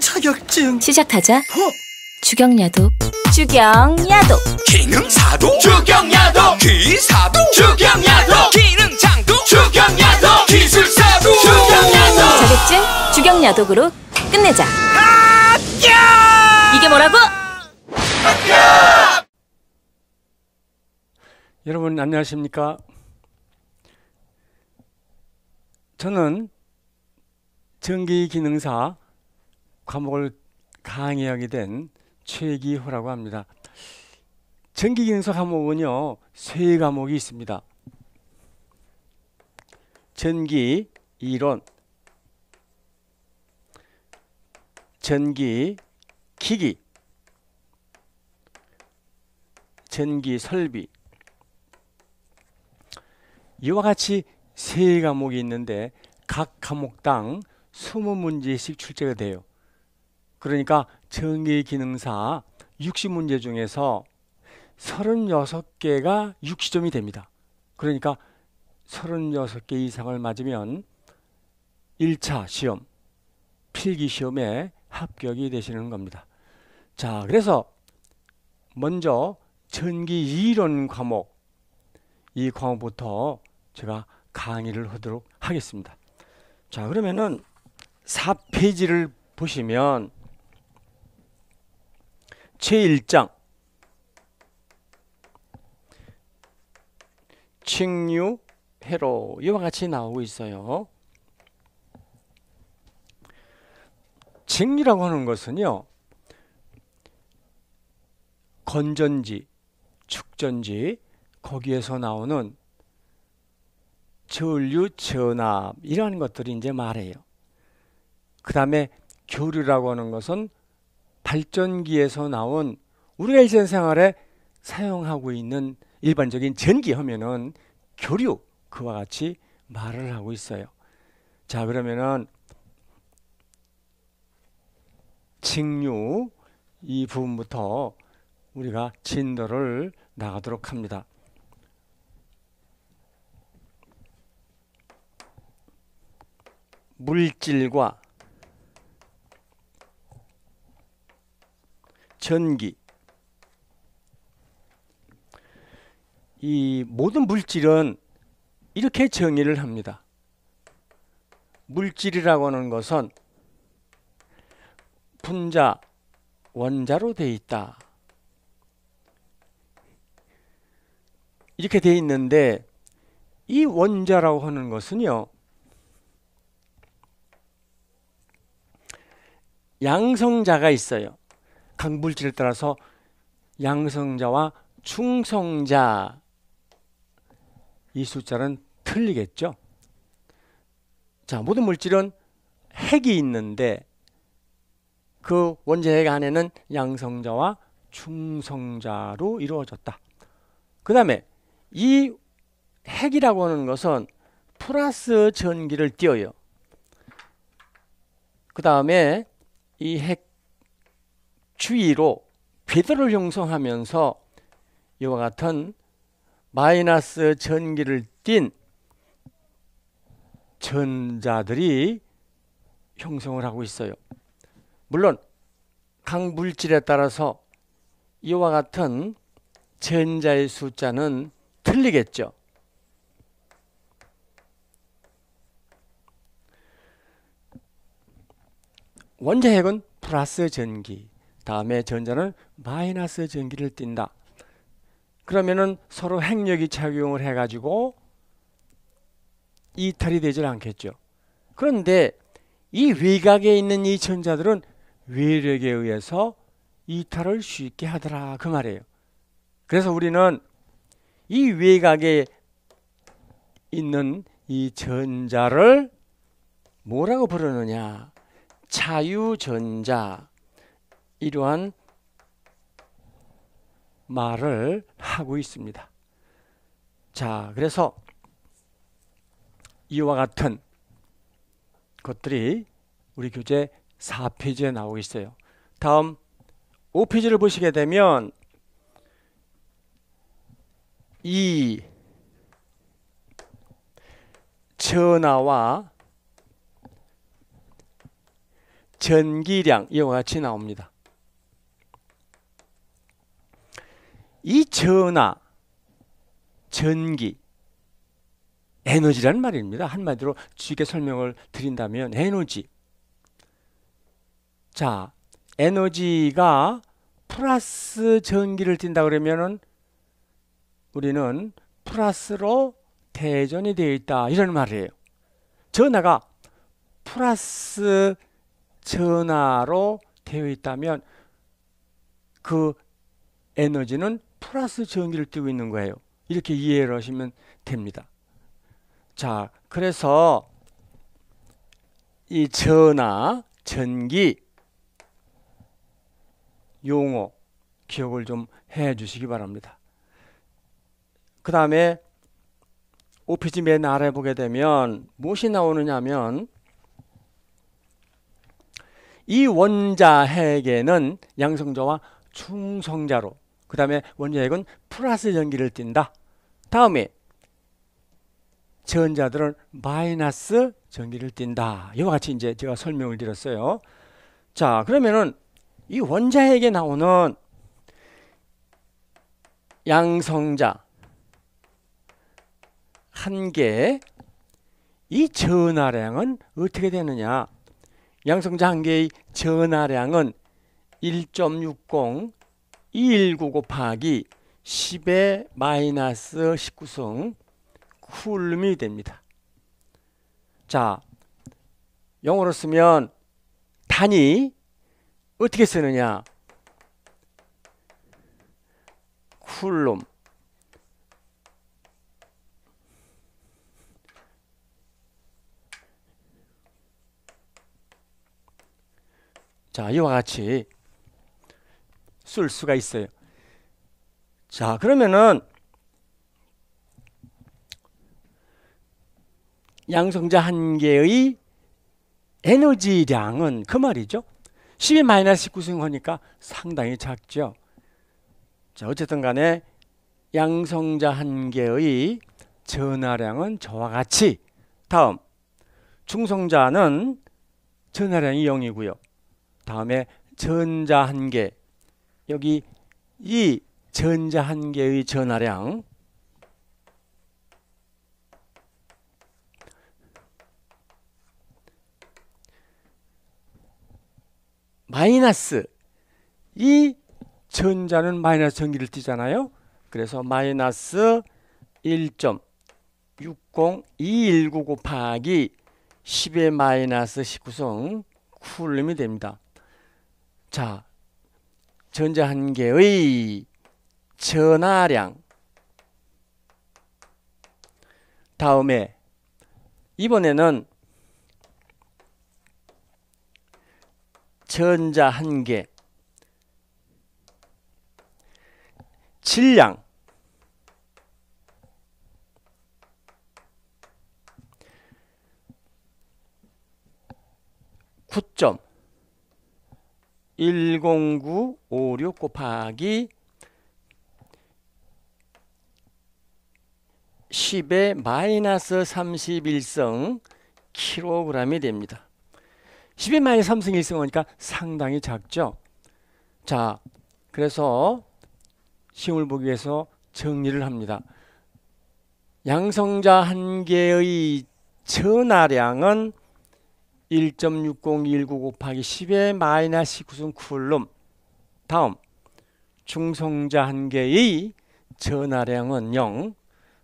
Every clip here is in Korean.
자격증 시작하자 어? 주경야도 주경야도 기능사도 주경야도 기사도 주경야도 기능장도 주경야도 기술사도 주경야도 자격증 주경야독으로 끝내자 이게 뭐라고? 여러분 안녕하십니까? 저는 전기기능사 과목을 강의하게 된 최기호라고 합니다. 전기기능사 과목은요 세 과목이 있습니다. 전기 이론, 전기 기기, 전기 설비 이와 같이 세 과목이 있는데 각 과목당 20문제씩 출제가 돼요. 그러니까 전기 기능사 60문제 중에서 36개가 60점이 됩니다. 그러니까 36개 이상을 맞으면 1차 시험, 필기 시험에 합격이 되시는 겁니다. 자, 그래서 먼저 전기 이론 과목, 이 과목부터 제가 강의를 하도록 하겠습니다. 자, 그러면은 4페이지를 보시면 제1장 칭유 해로 이와 같이 나오고 있어요. 칭리라고 하는 것은요. 건전지, 축전지 거기에서 나오는 전류 전압 이러한 것들이 이제 말해요. 그 다음에 교류라고 하는 것은 발전기에서 나온 우리가 일상생활에 사용하고 있는 일반적인 전기 하면은 교류 그와 같이 말을 하고 있어요. 자 그러면은 직류 이 부분부터 우리가 진도를 나가도록 합니다. 물질과 전기 이 모든 물질은 이렇게 정의를 합니다. 물질이라고 하는 것은 분자 원자로 되어 있다. 이렇게 되어 있는데 이 원자라고 하는 것은요. 양성자가 있어요. 강 물질에 따라서 양성자와 충성자 이 숫자는 틀리겠죠. 자, 모든 물질은 핵이 있는데 그 원자핵 안에는 양성자와 충성자로 이루어졌다. 그 다음에 이 핵이라고 하는 것은 플러스 전기를 띄어요. 그 다음에 이핵 주위로 궤도를 형성하면서 이와 같은 마이너스 전기를 띤 전자들이 형성을 하고 있어요. 물론 각물질에 따라서 이와 같은 전자의 숫자는 틀리겠죠. 원자핵은 플러스 전기 다음에 전자는 마이너스 전기를 띈다. 그러면은 서로 핵력이 작용을 해가지고 이탈이 되질 않겠죠. 그런데 이 외곽에 있는 이 전자들은 외력에 의해서 이탈을 쉽게 하더라 그 말이에요. 그래서 우리는 이 외곽에 있는 이 전자를 뭐라고 부르느냐? 자유전자. 이러한 말을 하고 있습니다. 자, 그래서 이와 같은 것들이 우리 교재 4페이지에 나오고 있어요. 다음 5페이지를 보시게 되면 이 전화와 전기량 이와 같이 나옵니다. 이 전하, 전기, 에너지란 말입니다. 한마디로 쉽게 설명을 드린다면 에너지. 자, 에너지가 플러스 전기를 띈다 그러면은 우리는 플러스로 대전이 되어 있다 이런 말이에요. 전화가 플러스 전화로 되어 있다면 그 에너지는 플러스 전기를 띄고 있는 거예요. 이렇게 이해를 하시면 됩니다. 자, 그래서 이 전화, 전기 용어 기억을 좀 해 주시기 바랍니다. 그 다음에 오피지 맨 아래 보게 되면 무엇이 나오느냐면 이 원자핵에는 양성자와 중성자로 그 다음에 원자핵은 플러스 전기를 띈다. 다음에 전자들은 마이너스 전기를 띈다. 이와 같이 이제 제가 설명을 드렸어요. 자, 그러면은 이 원자핵에 나오는 양성자 한 개의 이 전하량은 어떻게 되느냐? 양성자 한 개의 전하량은 1.60 219 곱하기 10의 마이너스 19승 쿨름이 됩니다. 자, 영어로 쓰면 단위 어떻게 쓰느냐? 쿨름 자, 이와 같이 쓸 수가 있어요. 자, 그러면은 양성자 한 개의 에너지량은 그 말이죠. 1 0 마이너스 19승호니까 상당히 작죠. 자, 어쨌든 간에 양성자 한 개의 전하량은 저와 같이 다음 중성자는 전하량이 0이고요. 다음에 전자 한 개, 여기 이 전자 한 개의 전하량 마이너스 이 전자는 마이너스 전기를 띠잖아요. 그래서 마이너스 1 6 0 2 1 9 곱하기 10의 마이너스 19승 쿨름이 됩니다. 자, 전자 한 개의 전하량 다음에 이번에는 전자 한 개 질량 9점 10956 곱하기 10의 마이너스 31승 킬로그램이 됩니다. 10의 마이너스 3승 1승이니까 상당히 작죠. 자, 그래서 시험을 보기 위해서 정리를 합니다. 양성자 한 개의 전하량은 1.60199 곱하기 10의 마이너스 9승 쿨럼 다음 중성자 한 개의 전하량은 0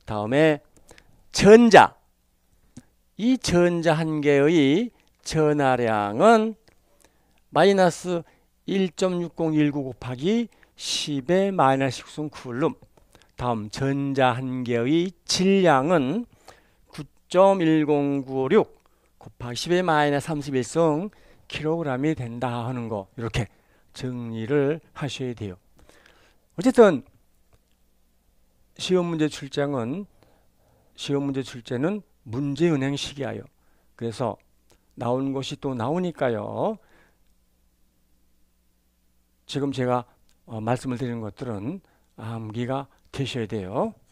다음에 전자 이 전자 한 개의 전하량은 마이너스 1.60199 곱하기 10의 마이너스 6승 쿨름 다음 전자 한 개의 질량은 9.10956 곱하기 10의 마이너스 31승 킬로그램이 된다 하는 거 이렇게 정리를 하셔야 돼요. 어쨌든 시험 문제 출제는 시험 문제 출제는 문제 은행식이에요. 그래서 나온 것이 또 나오니까요. 지금 제가 어, 말씀을 드리는 것들은 암기가 되셔야 돼요.